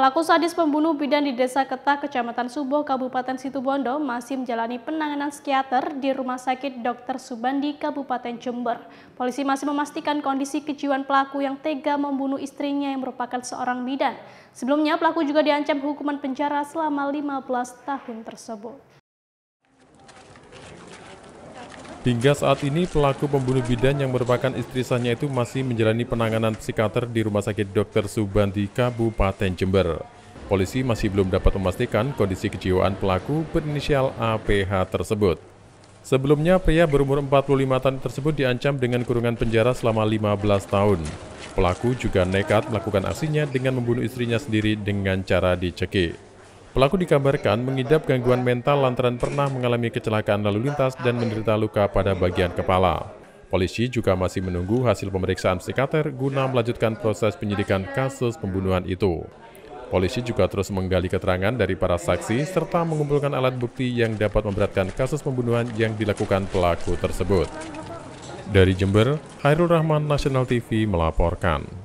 Pelaku sadis pembunuh bidan di Desa Ketah, Kecamatan Suboh, Kabupaten Situbondo masih menjalani penanganan psikiater di Rumah Sakit Dr. Subandi, Kabupaten Jember. Polisi masih memastikan kondisi kejiwaan pelaku yang tega membunuh istrinya yang merupakan seorang bidan. Sebelumnya, pelaku juga diancam hukuman penjara selama 15 tahun tersebut. Hingga saat ini pelaku pembunuh bidan yang merupakan istri sahnya itu masih menjalani penanganan psikiater di Rumah Sakit Dr. Subandi Kabupaten Jember. Polisi masih belum dapat memastikan kondisi kejiwaan pelaku berinisial APH tersebut. Sebelumnya, pria berumur 45 tahun tersebut diancam dengan kurungan penjara selama 15 tahun. Pelaku juga nekat melakukan aksinya dengan membunuh istrinya sendiri dengan cara dicekik. Pelaku dikabarkan mengidap gangguan mental lantaran pernah mengalami kecelakaan lalu lintas dan menderita luka pada bagian kepala. Polisi juga masih menunggu hasil pemeriksaan psikater guna melanjutkan proses penyidikan kasus pembunuhan itu. Polisi juga terus menggali keterangan dari para saksi serta mengumpulkan alat bukti yang dapat memberatkan kasus pembunuhan yang dilakukan pelaku tersebut. Dari Jember, Hairul Rahman National TV melaporkan.